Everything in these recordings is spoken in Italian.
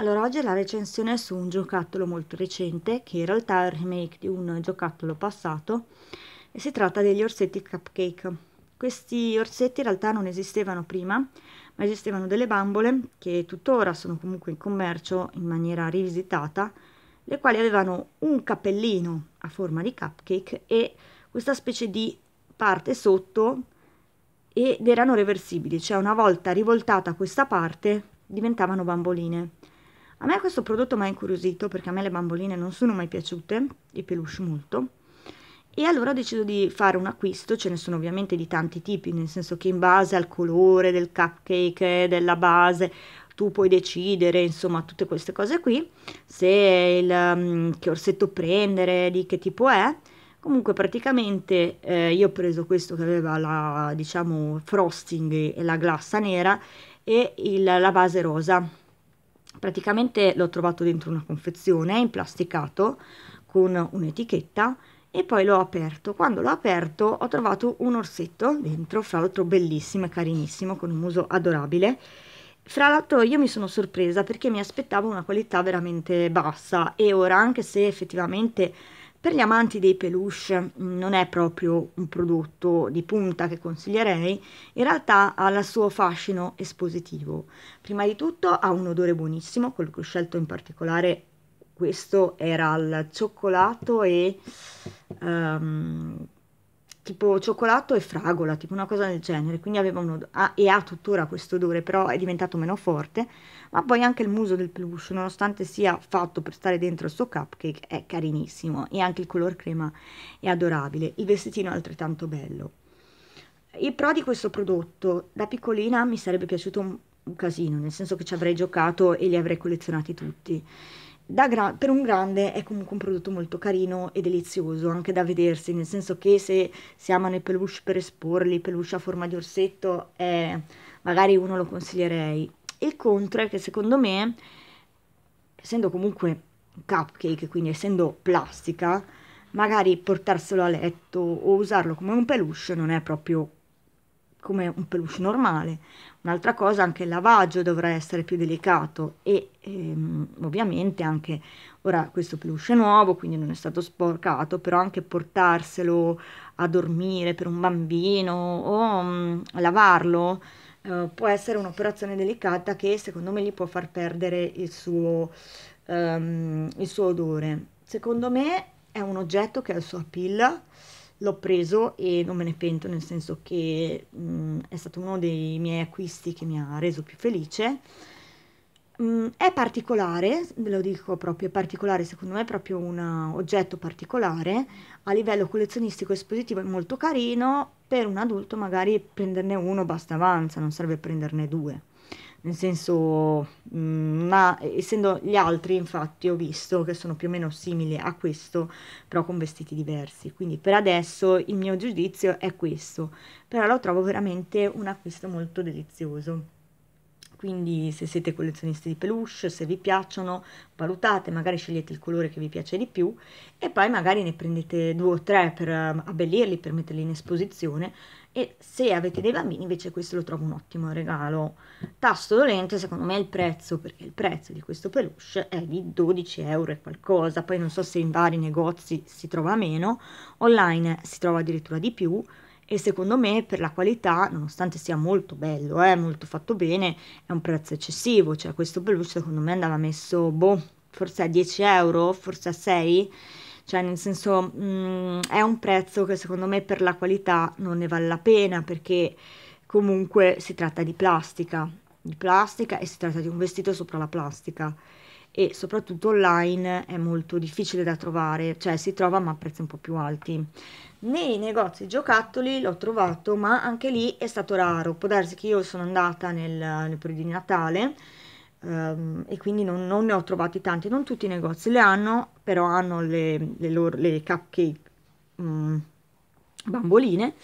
Allora, oggi la recensione è su un giocattolo molto recente, che in realtà è un remake di un giocattolo passato, e si tratta degli orsetti cupcake. Questi orsetti in realtà non esistevano prima, ma esistevano delle bambole che tuttora sono comunque in commercio in maniera rivisitata, le quali avevano un cappellino a forma di cupcake e questa specie di parte sotto ed erano reversibili, cioè una volta rivoltata questa parte diventavano bamboline. A me questo prodotto mi ha incuriosito perché a me le bamboline non sono mai piaciute, i peluche molto, e allora ho deciso di fare un acquisto, ce ne sono ovviamente di tanti tipi, nel senso che in base al colore del cupcake, della base, tu puoi decidere, insomma, tutte queste cose qui, se il, mm, che orsetto prendere, di che tipo è. Comunque praticamente eh, io ho preso questo che aveva la, diciamo, frosting e la glassa nera e il, la base rosa praticamente l'ho trovato dentro una confezione in plasticato con un'etichetta e poi l'ho aperto. Quando l'ho aperto ho trovato un orsetto dentro, fra l'altro bellissimo e carinissimo, con un muso adorabile. Fra l'altro io mi sono sorpresa perché mi aspettavo una qualità veramente bassa e ora anche se effettivamente per gli amanti dei peluche mm, non è proprio un prodotto di punta che consiglierei, in realtà ha il suo fascino espositivo. Prima di tutto ha un odore buonissimo, quello che ho scelto in particolare questo era al cioccolato e um, tipo cioccolato e fragola, tipo una cosa del genere, quindi aveva un odore, e ha tuttora questo odore, però è diventato meno forte, ma poi anche il muso del peluche, nonostante sia fatto per stare dentro il suo cupcake, è carinissimo e anche il color crema è adorabile, il vestitino è altrettanto bello. Il pro di questo prodotto, da piccolina mi sarebbe piaciuto un, un casino, nel senso che ci avrei giocato e li avrei collezionati tutti. Gra- per un grande è comunque un prodotto molto carino e delizioso anche da vedersi, nel senso che se si amano i peluche per esporli, peluche a forma di orsetto, eh, magari uno lo consiglierei. Il contro è che secondo me, essendo comunque cupcake, quindi essendo plastica, magari portarselo a letto o usarlo come un peluche non è proprio come un peluche normale. Un'altra cosa, anche il lavaggio dovrà essere più delicato e ehm, ovviamente anche, ora questo peluche è nuovo, quindi non è stato sporcato, però anche portarselo a dormire per un bambino o mh, mm, lavarlo eh, può essere un'operazione delicata che secondo me gli può far perdere il suo, ehm, il suo odore. Secondo me è un oggetto che ha il suo appeal l'ho preso e non me ne pento, nel senso che mh, è stato uno dei miei acquisti che mi ha reso più felice. Mh, è particolare, ve lo dico proprio, è particolare, secondo me è proprio un oggetto particolare, a livello collezionistico espositivo è molto carino, per un adulto magari prenderne uno basta avanza, non serve prenderne due nel senso, mh, mm, ma eh, essendo gli altri infatti ho visto che sono più o meno simili a questo, però con vestiti diversi, quindi per adesso il mio giudizio è questo, però lo trovo veramente un acquisto molto delizioso quindi se siete collezionisti di peluche, se vi piacciono, valutate, magari scegliete il colore che vi piace di più e poi magari ne prendete due o tre per eh, abbellirli, per metterli in esposizione, e se avete dei bambini invece questo lo trovo un ottimo regalo. Tasto dolente secondo me è il prezzo, perché il prezzo di questo peluche è di 12 euro e qualcosa, poi non so se in vari negozi si trova meno, online si trova addirittura di più e secondo me per la qualità, nonostante sia molto bello, eh, molto fatto bene, è un prezzo eccessivo, cioè questo peluche secondo me andava messo, boh, forse a 10 euro, forse a 6 euro cioè nel senso mh, mm, è un prezzo che secondo me per la qualità non ne vale la pena perché comunque si tratta di plastica, di plastica e si tratta di un vestito sopra la plastica e soprattutto online è molto difficile da trovare, cioè si trova ma a prezzi un po' più alti. Nei negozi giocattoli l'ho trovato, ma anche lì è stato raro. Può darsi che io sono andata nel, nel periodo di Natale Um, e quindi non, non, ne ho trovati tanti, non tutti i negozi le hanno, però hanno le, le, loro, le cupcake um, bamboline.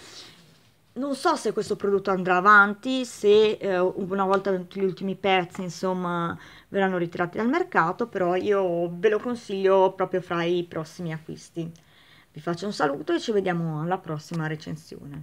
Non so se questo prodotto andrà avanti, se eh, una volta venuti gli ultimi pezzi, insomma, verranno ritirati dal mercato, però io ve lo consiglio proprio fra i prossimi acquisti. Vi faccio un saluto e ci vediamo alla prossima recensione.